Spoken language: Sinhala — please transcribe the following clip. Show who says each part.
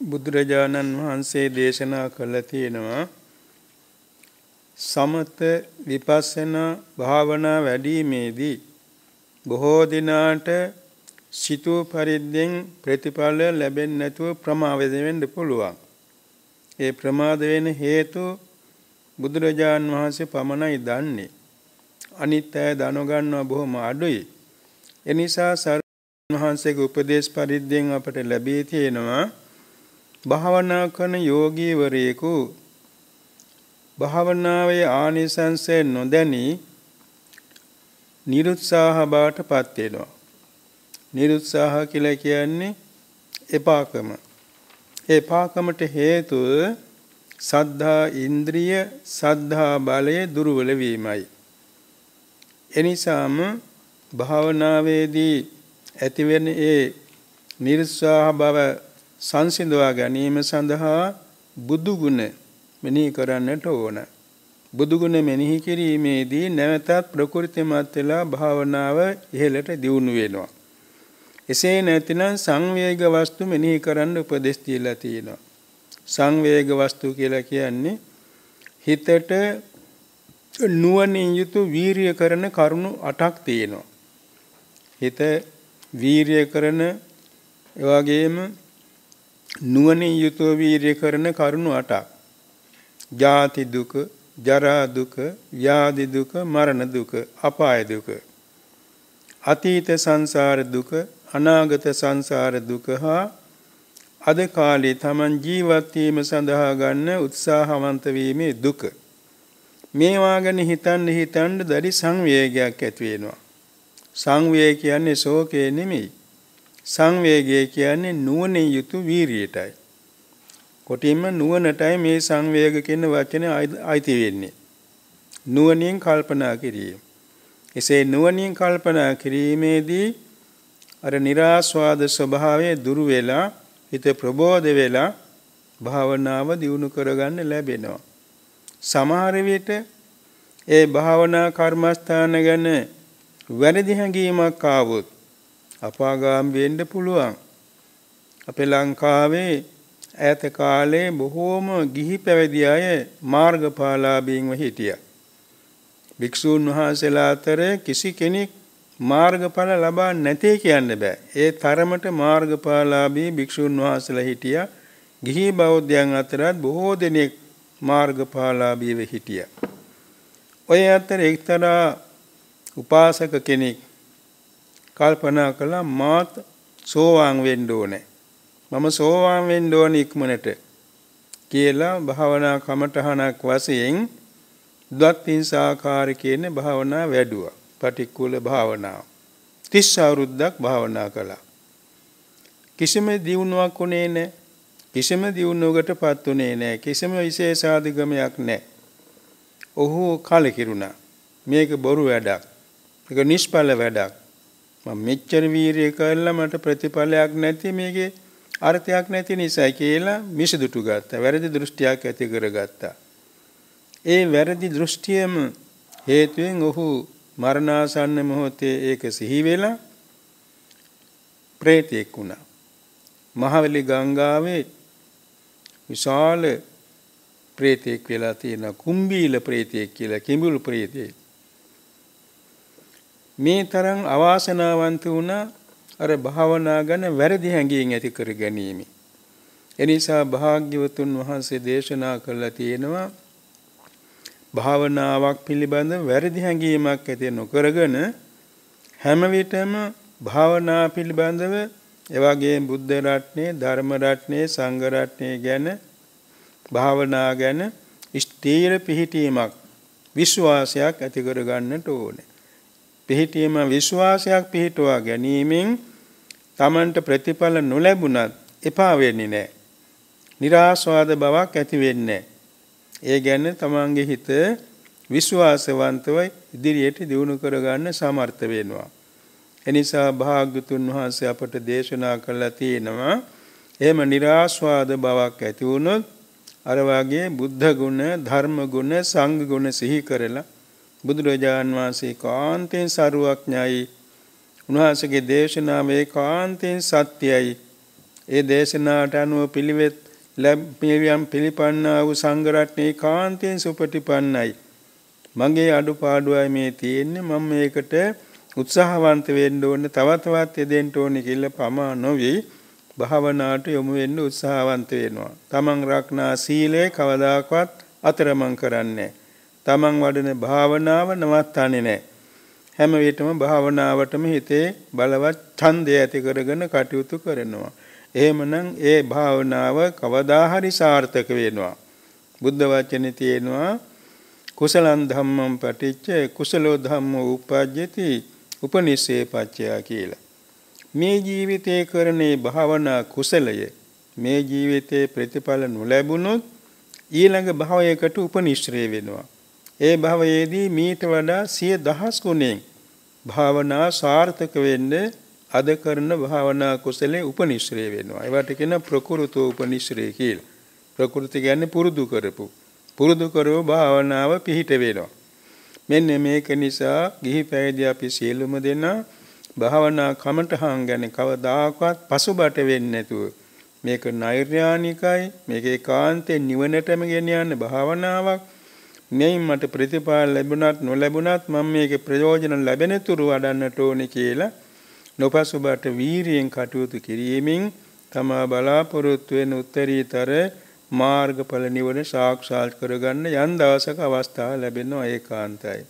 Speaker 1: බුදුරජාණන් වහන්සේ දේශනා කළ තියෙනවා සමත විපස්සනා භාවනා වැඩීමේදී බොහෝ දිනාට සිතූ පරිද්දෙන් ප්‍රතිඵල ලැබෙන්නේ නැතුව ප්‍රමාද වෙන්න පුළුවන්. ඒ ප්‍රමාද වෙන හේතු බුදුරජාන් වහන්සේ පමණයි දන්නේ. අනිත් අය දනගන්නවා බොහොම අඩුයි. එනිසා සර්වඥ වහන්සේගේ උපදේශ පරිද්දෙන් අපට ලැබී තියෙනවා භාවනා කරන යෝගීවරයෙකු භාවනාවේ ආනිසංසය නොදැනි නිරුත්සාහ බවට පත් වෙනවා. නිරුත්සාහ කියලා කියන්නේ එපාකම. එපාකමට හේතුව සද්ධා ඉන්ද්‍රිය සද්ධා බලයේ දුර්වල වීමයි. එනිසාම භාවනාවේදී ඇතිවෙන ඒ නිර්සාහ බව සංසිඳවා ගැනීම සඳහා බුදුගුණ මෙනෙහි කරන්නට ඕන. බුදුගුණ මෙනෙහි කිරීමේදී නැවතත් ප්‍රකෘතිමත් වෙලා භාවනාව ඉහළට දියුණු වෙනවා. එසේ නැතිනම් සංවේග වස්තු මෙනෙහි කරන්න උපදෙස් දීලා තියෙනවා. සංවේග වස්තු කියලා කියන්නේ හිතට නුවණින් යුතු වීරිය කරන කරුණු 8ක් තියෙනවා. හිත වීරිය කරන එවාගෙම නුවණින් යුතුව වීරිය කරන කරුණු අටක්. ජාති දුක, ජරා දුක, ව්‍යාධි දුක, මරණ දුක, අපාය දුක. අතීත සංසාර දුක, අනාගත සංසාර දුක හා අද කාලේ Taman ජීවත් වීම සඳහා ගන්න උත්සාහවන්ත වීමේ දුක. මේවා ගැන හිතන්න හිතන්න දැඩි සංවේගයක් ඇති වෙනවා. සංවේගය කියන්නේ ශෝකය නෙමෙයි. සංවේගය කියන්නේ නුවණින් යුතු වීරියටයි. කොටින්ම නුවණටයි මේ සංවේග කියන වචනේ අයිති වෙන්නේ. නුවණින් කල්පනා කිරීම. එසේ නුවණින් කල්පනා කිරීමේදී අර નિરાස්වාද ස්වභාවය දුරු වෙලා හිත ප්‍රබෝධ වෙලා භාවනාව දියුණු කරගන්න ලැබෙනවා. සමහර විට ඒ භාවනා කර්මස්ථාන ගැන වැරදි හැඟීමක් ආවොත් අපාගාමී වෙන්න පුළුවන්. අපේ ලංකාවේ ඈත කාලේ බොහෝම ගිහි පැවිදි අය මාර්ගඵලාභීන්ව හිටියා. භික්ෂූන් වහන්සේලා අතර කිසි කෙනෙක් මාර්ගඵල ලබා නැtei කියන්න බෑ. ඒ තරමට මාර්ගඵලාභී භික්ෂූන් වහන්සේලා හිටියා. ගිහි බෞද්ධයන් අතරත් බොහෝ දෙනෙක් මාර්ගඵලාභීව හිටියා. ඔය අතර එක්තරා උපාසක කෙනෙක් කල්පනා කළා මාත් සෝවාන් වෙන්න ඕනේ. මම සෝවාන් වෙන්න ඕනේ ඉක්මනට කියලා භාවනා කමඨහනක් වශයෙන් ද්වත්තිංසාකාර කියන භාවනා වැඩුවා. පටික්කුල භාවනාව. 30 අවුරුද්දක් භාවනා කළා. කිසිම දියුණුවක් උනේ නැහැ. කිසිම දියුණුවකටපත් උනේ නැහැ. කිසිම විශේෂාධිගමයක් නැහැ. ඔහු කලකිරුණා. මේක බොරු වැඩක්. මේක නිෂ්ඵල වැඩක්. මම මෙච්චර වීරිය කළා මට ප්‍රතිඵලයක් නැති මේකේ අර්ථයක් නැති නිසා කියලා මිසදුටු ගත්තා. වැරදි දෘෂ්ටියක් ඇති කරගත්තා. ඒ වැරදි දෘෂ්ටියම හේතුවෙන් ඔහු මරණාසන්න මොහොතේ ඒක සිහි වෙලා ප්‍රේතෙක් වුණා. මහවැලි ගංගාවේ විශාල ප්‍රේතෙක් වෙලා තියෙන කුම්බීල ප්‍රේතෙක් කියලා කිඹුල් ප්‍රේතෙක්. මේ තරම් අවාසනාවන්ත වුණ අර භාවනා ගැන වැරදි හැඟීම් ඇති කර ගැනීම. එනිසා භාග්‍යවතුන් වහන්සේ දේශනා කළා තියෙනවා භාවනාවක් පිළිබඳ වැරදි හැඟීමක් ඇති නොකරගෙන හැම විටම භාවනා පිළිබඳව එවාගේ බුද්ධ රත්නේ ධර්ම රත්නේ සංඝ රත්නේ ගැන භාවනා ගැන ස්ථීර පිහිටීමක් විශ්වාසයක් ඇති කර ගන්නට ඕනේ. පිහිටීම විශ්වාසයක් පිහිටුවා ගැනීමෙන් තමන්ට ප්‍රතිඵල නොලැබුණත් එපා වෙන්නේ නැහැ. નિરાස්වාද බවක් ඇති වෙන්නේ ඒ ගැන තමන්ගේ හිත විශ්වාසවන්තව ඉදිරියට දියුණු කරගන්න සමර්ථ වෙනවා. එනිසා භාග්‍යතුන් වහන්සේ අපට දේශනා කළා තියෙනවා එහෙම નિરાස්වාද බවක් ඇති වුණොත් අර වාගේ බුද්ධ ගුණ, ධර්ම ගුණ, සංඝ ගුණ සිහි කරලා බුදුරජාන් වහන්සේ කාන්තෙන් සරුවක්ඥයි උන්වහන්සගේ දේශනාවේ කාන්තෙන් සත්‍යයයි ඒ දේශනාට අනුව පිළිවෙත් ලැබියම් පිළිපන්නා වූ සංගරත්නයේ කාන්තයෙන් සුපටිපන්නයි. මගේ අඩුපාඩුවයි මේ තියෙන්නේ මම මේකට උත්සාහවන්ත වෙන්න ඕන තව තවත් යදෙන්න ඕනේ කියලා පමා නොවි භාවනාවට යොමු වෙන්න උත්සාහවන්ත වෙනවා. තමන් රක්නා සීලය කවදාකවත් අතරමං කරන්නේ නැහැ. තමන් වඩන භාවනාව නවත්තන්නේ නැහැ. හැම විටම භාවනාවටම හිතේ බලවත් ඡන්දය ඇති කරගෙන කටයුතු කරනවා. එහෙමනම් ඒ භාවනාව කවදා හරි සාර්ථක වෙනවා. බුද්ධ වචනේ තියෙනවා කුසලං ධම්මං පටිච්ච කුසලෝ ධම්මෝ උපජ්ජති උපනිසේ පච්චයා කියලා. මේ ජීවිතේ කරනේ භාවනා කුසලය මේ ජීවිතේ ප්‍රතිඵල නොලැබුණොත් ඊළඟ භවයකට උපනිශ්‍රේ වෙනවා. ඒ භවයේදී මීට වඩා සිය දහස් ගුණෙන් භාවනා සාර්ථක වෙන්න අද කරන භාවනා කුසලයේ උපනිශ්‍රේ වෙනවා. ඒවට කියන ප්‍රකෘතෝ උපනිශ්‍රේ කියලා. ප්‍රකෘති කියන්නේ පුරුදු කරපු. පුරුදු කරව භාවනාව පිහිට වෙනවා. මෙන්න මේක නිසා ගිහි පැවිදි අපි සියලුම දෙනා භාවනා කමටහන් ගැන කවදාකවත් පසුබට වෙන්නේ නැතුව මේක නෛර්යානිකයි මේක ඒකාන්තයෙන් නිවනටම ගෙන යන භාවනාවක් මෙයින් මට ප්‍රතිඵල ලැබුණත් නොලැබුණත් මම මේකේ ප්‍රයෝජන ලැබෙන තුරු වඩන්නට ඕනේ කියලා නොපසුබට වීරියෙන් කටයුතු කිරීමෙන් තමා බලාපොරොත්තු වෙන උත්තරීතර මාර්ගඵල නිවන සාක්ෂාත් කරගන්න යන් දවසක අවස්ථාව ලැබෙනවා ඒකාන්තයි